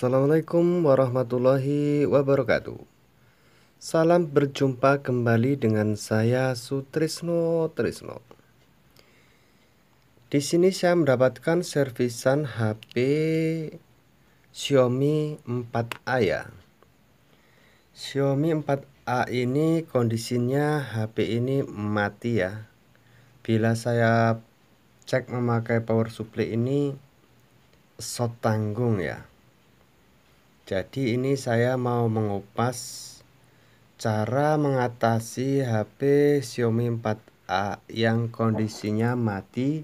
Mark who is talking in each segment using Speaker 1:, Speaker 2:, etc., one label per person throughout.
Speaker 1: Assalamualaikum warahmatullahi wabarakatuh Salam berjumpa kembali dengan saya Sutrisno Trisno Di sini saya mendapatkan servisan HP Xiaomi 4A ya Xiaomi 4A ini kondisinya HP ini mati ya Bila saya cek memakai power supply ini short tanggung ya jadi ini saya mau mengupas cara mengatasi HP Xiaomi 4A yang kondisinya mati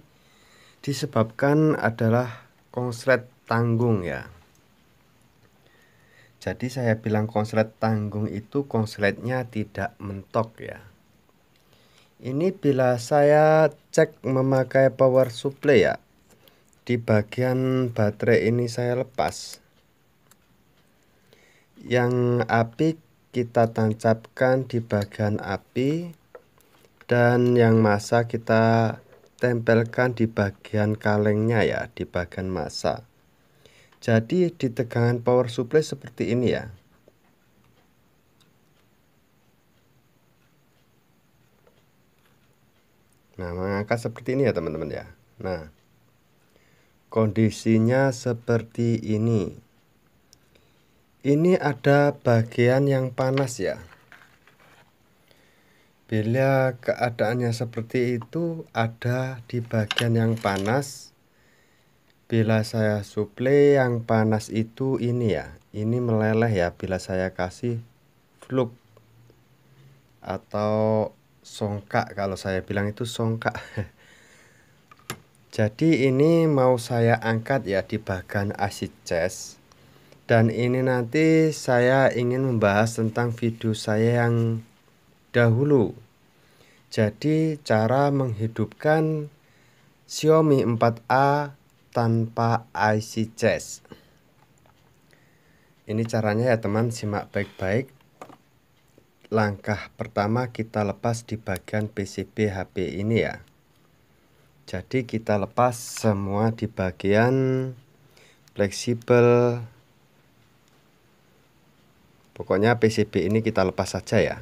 Speaker 1: disebabkan adalah konslet tanggung ya. Jadi saya bilang konslet tanggung itu konsletnya tidak mentok ya. Ini bila saya cek memakai power supply ya. Di bagian baterai ini saya lepas yang api kita tancapkan di bagian api dan yang masa kita tempelkan di bagian kalengnya ya, di bagian masa. Jadi di tegangan power supply seperti ini ya. Nah, mengangkat seperti ini ya teman-teman ya. Nah, kondisinya seperti ini ini ada bagian yang panas ya bila keadaannya seperti itu ada di bagian yang panas bila saya suple yang panas itu ini ya ini meleleh ya bila saya kasih fluk atau songkak kalau saya bilang itu songkak jadi ini mau saya angkat ya di bagian acid chest dan ini nanti saya ingin membahas tentang video saya yang dahulu jadi cara menghidupkan Xiaomi 4A tanpa IC chest ini caranya ya teman simak baik-baik langkah pertama kita lepas di bagian PCB HP ini ya jadi kita lepas semua di bagian fleksibel Pokoknya PCB ini kita lepas saja ya.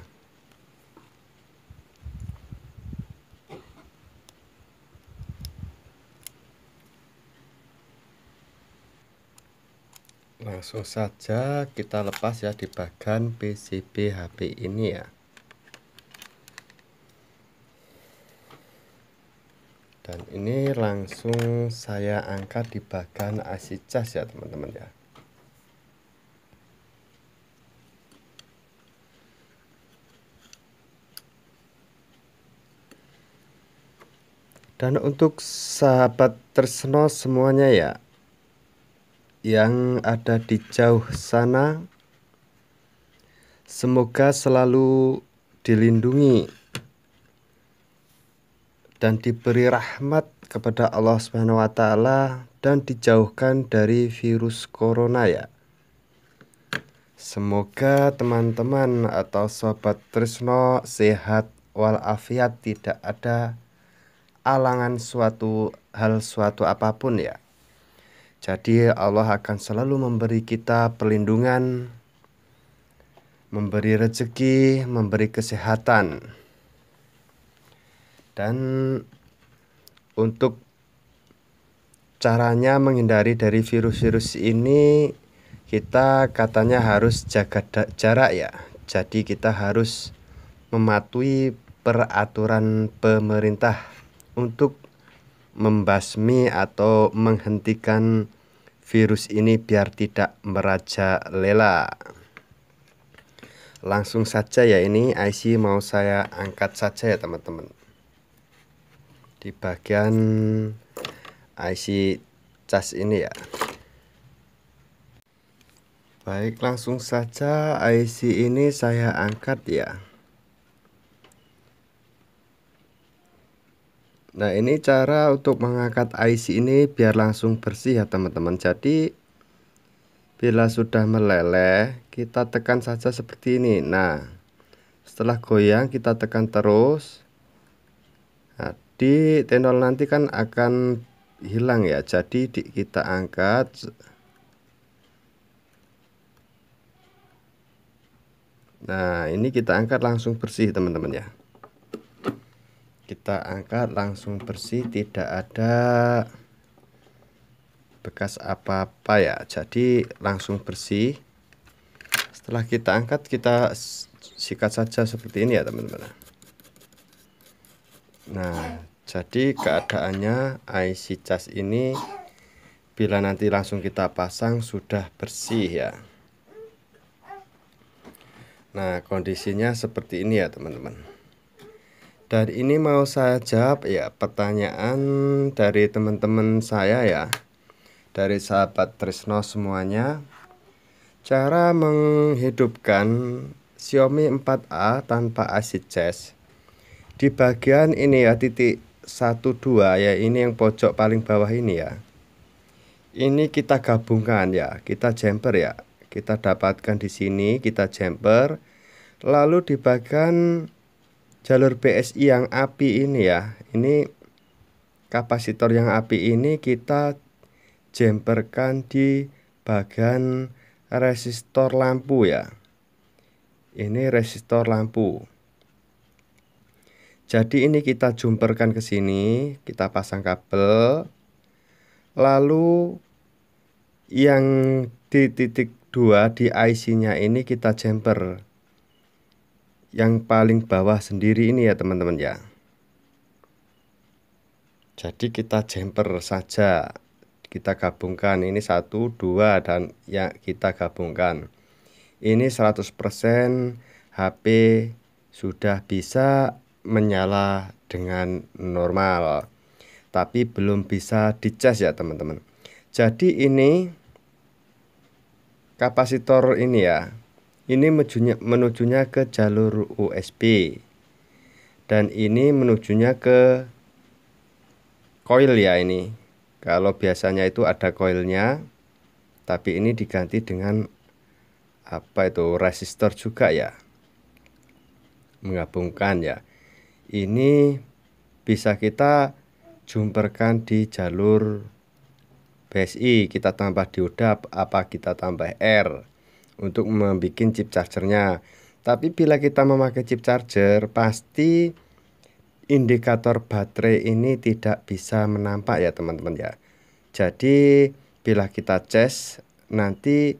Speaker 1: Langsung saja kita lepas ya di bagian PCB HP ini ya. Dan ini langsung saya angkat di bagian AC charge ya teman-teman ya. Dan untuk sahabat Trisno semuanya ya yang ada di jauh sana semoga selalu dilindungi dan diberi rahmat kepada Allah Subhanahu wa taala dan dijauhkan dari virus corona ya. Semoga teman-teman atau sahabat Trisno sehat walafiat tidak ada alangan suatu hal suatu apapun ya. Jadi Allah akan selalu memberi kita perlindungan, memberi rezeki, memberi kesehatan. Dan untuk caranya menghindari dari virus-virus ini kita katanya harus jaga jarak ya. Jadi kita harus mematuhi peraturan pemerintah untuk membasmi atau menghentikan virus ini biar tidak meraja lela Langsung saja ya ini IC mau saya angkat saja ya teman-teman. Di bagian IC cas ini ya. Baik langsung saja IC ini saya angkat ya. Nah ini cara untuk mengangkat IC ini biar langsung bersih ya teman-teman Jadi bila sudah meleleh kita tekan saja seperti ini Nah setelah goyang kita tekan terus nah, Di tenol nanti kan akan hilang ya Jadi di, kita angkat Nah ini kita angkat langsung bersih teman-teman ya kita angkat langsung bersih tidak ada bekas apa-apa ya jadi langsung bersih setelah kita angkat kita sikat saja seperti ini ya teman-teman nah jadi keadaannya IC cas ini bila nanti langsung kita pasang sudah bersih ya Nah kondisinya seperti ini ya teman-teman dan ini mau saya jawab ya pertanyaan dari teman-teman saya ya. Dari sahabat Trisno semuanya. Cara menghidupkan Xiaomi 4A tanpa AC jazz. Di bagian ini ya titik 12 ya ini yang pojok paling bawah ini ya. Ini kita gabungkan ya, kita jumper ya. Kita dapatkan di sini, kita jumper. Lalu di bagian jalur PSI yang api ini ya ini kapasitor yang api ini kita jemperkan di bagian resistor lampu ya ini resistor lampu jadi ini kita jumperkan ke sini kita pasang kabel lalu yang di titik 2 di IC nya ini kita jumper yang paling bawah sendiri ini ya teman-teman ya jadi kita jumper saja kita gabungkan ini satu dua dan ya kita gabungkan ini 100% HP sudah bisa menyala dengan normal tapi belum bisa dicas ya teman-teman jadi ini kapasitor ini ya ini menujunya, menujunya ke jalur USB dan ini menujunya ke coil ya ini kalau biasanya itu ada coilnya tapi ini diganti dengan apa itu resistor juga ya menggabungkan ya ini bisa kita jumperkan di jalur BSI kita tambah dioda apa kita tambah R untuk membuat chip chargernya. Tapi bila kita memakai chip charger, pasti indikator baterai ini tidak bisa menampak ya teman-teman ya. Jadi bila kita cek nanti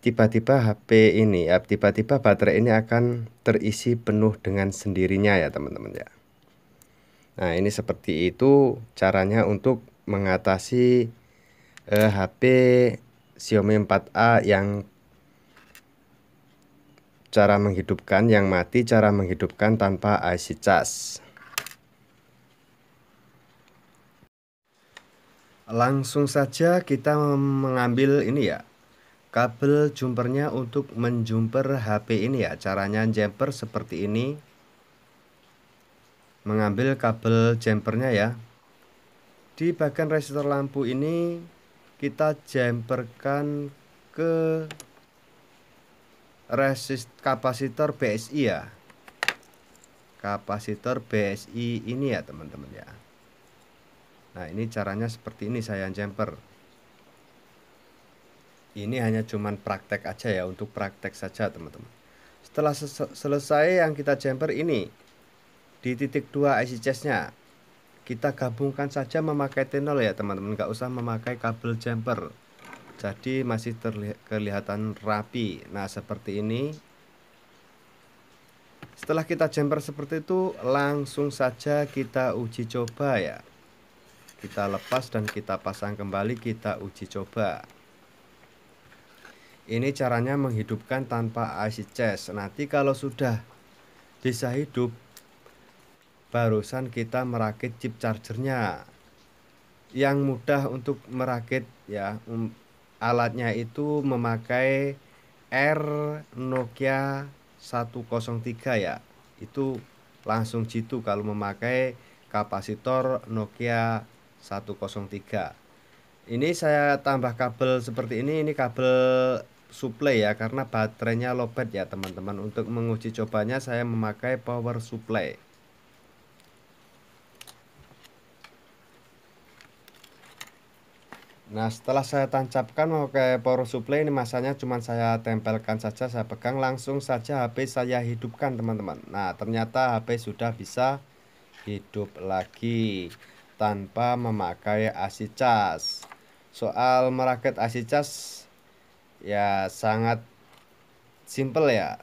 Speaker 1: tiba-tiba HP ini ya tiba-tiba baterai ini akan terisi penuh dengan sendirinya ya teman-teman ya. Nah, ini seperti itu caranya untuk mengatasi eh, HP Xiaomi 4A yang cara menghidupkan, yang mati cara menghidupkan tanpa IC cas. Langsung saja kita mengambil ini ya kabel jumpernya untuk menjumper HP ini ya caranya jumper seperti ini mengambil kabel jumpernya ya di bagian resistor lampu ini kita jumperkan ke resist kapasitor BSI ya kapasitor BSI ini ya teman-teman ya Nah ini caranya seperti ini saya jumper ini hanya cuman praktek aja ya untuk praktek saja teman-teman setelah selesai yang kita jumper ini di titik 2 IC chestnya kita gabungkan saja memakai t ya teman-teman nggak usah memakai kabel jumper jadi masih terlihat kelihatan rapi nah seperti ini setelah kita jumper seperti itu langsung saja kita uji coba ya kita lepas dan kita pasang kembali kita uji coba ini caranya menghidupkan tanpa IC chest nanti kalau sudah bisa hidup barusan kita merakit chip chargernya yang mudah untuk merakit ya um, alatnya itu memakai R Nokia 103 ya itu langsung jitu kalau memakai kapasitor Nokia 103 ini saya tambah kabel seperti ini ini kabel supply ya karena baterainya lobet ya teman-teman untuk menguji cobanya saya memakai power supply Nah, setelah saya tancapkan memakai power supply ini masanya cuma saya tempelkan saja, saya pegang langsung saja HP saya hidupkan teman-teman. Nah, ternyata HP sudah bisa hidup lagi tanpa memakai AC cas. Soal merakit AC cas ya sangat simple ya.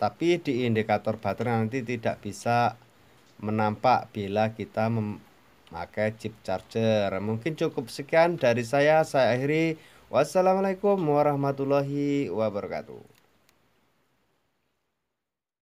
Speaker 1: Tapi di indikator baterai nanti tidak bisa menampak bila kita pakai chip charger. Mungkin cukup sekian dari saya. Saya akhiri. Wassalamualaikum warahmatullahi wabarakatuh.